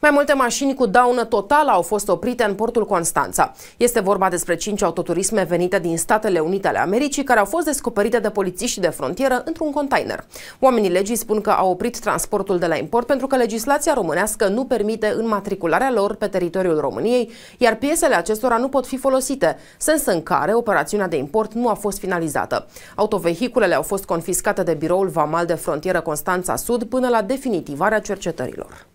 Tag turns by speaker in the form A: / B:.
A: Mai multe mașini cu daună totală au fost oprite în portul Constanța. Este vorba despre cinci autoturisme venite din Statele Unite ale Americii care au fost descoperite de polițiști de frontieră într-un container. Oamenii legii spun că au oprit transportul de la import pentru că legislația românească nu permite înmatricularea lor pe teritoriul României, iar piesele acestora nu pot fi folosite, sens în care operațiunea de import nu a fost finalizată. Autovehiculele au fost confiscate de biroul Vamal de Frontieră Constanța Sud până la definitivarea cercetărilor.